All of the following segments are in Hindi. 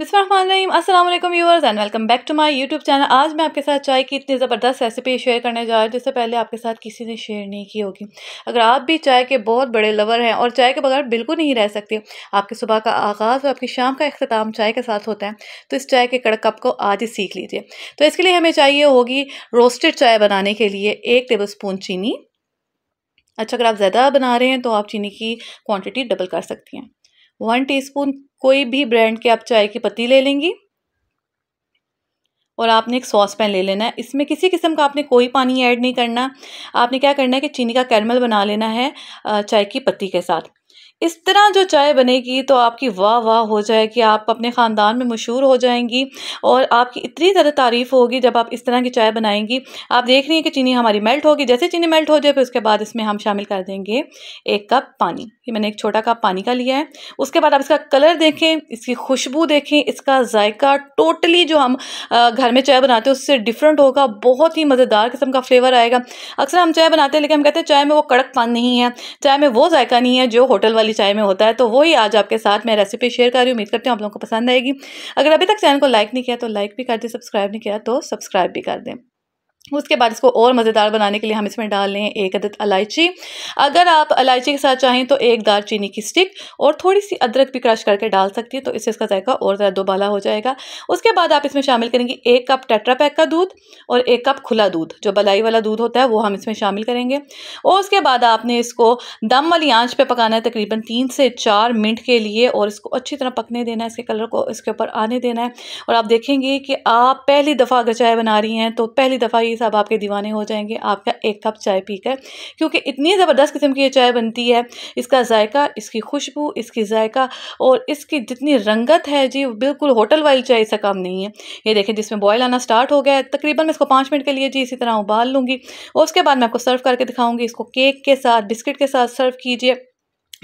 बिस्मिल्लाम असलम viewers and welcome back to my YouTube channel आज मैं आपके साथ चाय की इतनी ज़बरदस्त रेसिपी शेयर करने जा रहा हूँ जिससे पहले आपके साथ किसी ने शेयर नहीं की होगी अगर आप भी चाय के बहुत बड़े लवर हैं और चाय के बगैर बिल्कुल नहीं रह सकते आपके सुबह का आगाज़ और आपकी शाम का अख्ताम चाय के साथ होता है तो इस चाय के कड़क कप को आज ही सीख लीजिए तो इसके लिए हमें चाहिए होगी रोस्टेड चाय बनाने के लिए एक टेबल चीनी अच्छा अगर आप ज़्यादा बना रहे हैं तो आप चीनी की क्वान्टिटी डबल कर सकती हैं वन स्पून कोई भी ब्रांड के आप चाय की पत्ती ले लेंगी और आपने एक सॉस पैन ले लेना है इसमें किसी किस्म का आपने कोई पानी ऐड नहीं करना आपने क्या करना है कि चीनी का कैरमल बना लेना है चाय की पत्ती के साथ इस तरह जो चाय बनेगी तो आपकी वाह वाह हो जाएगी आप अपने ख़ानदान में मशहूर हो जाएंगी और आपकी इतनी ज़्यादा तारीफ़ होगी जब आप इस तरह की चाय बनाएंगी आप देख रही हैं कि चीनी हमारी मेल्ट होगी जैसे चीनी मेल्ट हो जाए फिर उसके बाद इसमें हम शामिल कर देंगे एक कप पानी ये मैंने एक छोटा कप पानी का लिया है उसके बाद आप इसका कलर देखें इसकी खुशबू देखें इसका जायका टोटली जो हम घर में चाय बनाते हैं उससे डिफरेंट होगा बहुत ही मज़ेदार किस्म का फ्लेवर आएगा अक्सर हम चाय बनाते हैं लेकिन हम कहते हैं चाय में वो कड़क पान नहीं है चाय में वो जायका नहीं है जो होटल हर्बल वाली चाय में होता है तो वही आज आपके साथ मैं रेसिपी शेयर कर रही हूँ उम्मीद करती हूँ आप लोगों को पसंद आएगी अगर अभी तक चैनल को लाइक नहीं किया तो लाइक भी कर दें सब्सक्राइब नहीं किया तो सब्सक्राइब भी कर दें उसके बाद इसको और मज़ेदार बनाने के लिए हम इसमें डाल लें एक अदद इलायची अगर आप इलायची के साथ चाहें तो एक दार चीनी की स्टिक और थोड़ी सी अदरक भी क्रश करके डाल सकती है तो इससे इसका जायका और ज़्यादा दोबाला हो जाएगा उसके बाद आप इसमें शामिल करेंगे एक कप टेट्रा पैक का दूध और एक कप खुला दूध जो बलाई वाला दूध होता है वो हम इसमें शामिल करेंगे और उसके बाद आपने इसको दम वाली आँच पर पकाना है तकरीबन तीन से चार मिनट के लिए और इसको अच्छी तरह पकने देना है इसके कलर को इसके ऊपर आने देना है और आप देखेंगे कि आप पहली दफ़ा अगर चाय बना रही हैं तो पहली दफ़ा ये साहब आपके दीवाने हो जाएंगे आपका एक कप चाय पीकर क्योंकि इतनी ज़बरदस्त किस्म की ये चाय बनती है इसका जायका इसकी खुशबू इसकी जायका और इसकी जितनी रंगत है जी बिल्कुल होटल वाली चाय इसका काम नहीं है ये देखें जिसमें बॉयल आना स्टार्ट हो गया है तकरीबन मैं इसको पाँच मिनट के लिए जी इसी तरह उबाल लूँगी और उसके बाद मैं आपको सर्व करके दिखाऊँगी इसको केक के साथ बिस्किट के साथ सर्व कीजिए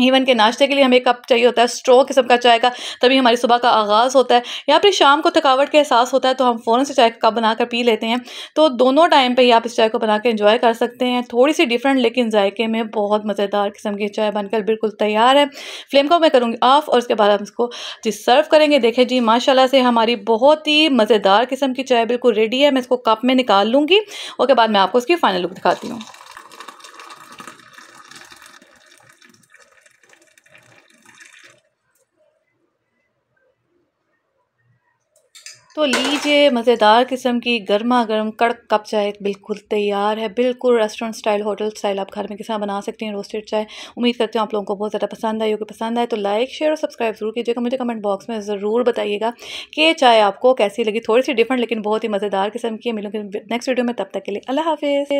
इवन के नाश्ते के लिए हमें कप चाहिए होता है स्ट्रो किस्म का चाय का तभी हमारी सुबह का आगाज़ होता है या फिर शाम को थकावट का एहसास होता है तो हम फ़ौरन से चाय का कप बनाकर पी लेते हैं तो दोनों टाइम पे ही आप इस चाय को बना कर इंजॉय कर सकते हैं थोड़ी सी डिफरेंट लेकिन जायके में बहुत मज़ेदार किस्म की चाय बनकर बिल्कुल तैयार है फ्लेम को मैं करूँगी ऑफ़ और उसके बाद हम इसको जी सर्व करेंगे देखें जी माशाला से हमारी बहुत ही मज़ेदार किस्म की चाय बिल्कुल रेडी है मैं इसको कप में निकाल लूँगी उसके बाद मैं आपको उसकी फ़ाइनल लुक दिखाती हूँ तो लीजिए मज़ेदार किस्म की गर्मा गर्म कड़क कप चाय बिल्कुल तैयार है बिल्कुल रेस्टोरेंट स्टाइल होटल स्टाइल आप घर में किस बना सकते हैं रोस्टेड चाय उम्मीद करते हैं आप लोगों को बहुत ज़्यादा पसंद आई होगी पसंद आए तो लाइक शेयर और सब्सक्राइब जरूर कीजिएगा मुझे कमेंट बॉक्स में ज़रूर बताइएगा कि चाय आपको कैसी लगी थोड़ी सी डिफरेंट लेकिन बहुत ही मज़ेदार किस्म की मिलूंगी नेक्स्ट वीडियो में तब तक के लिए अल्लाह हाफिज़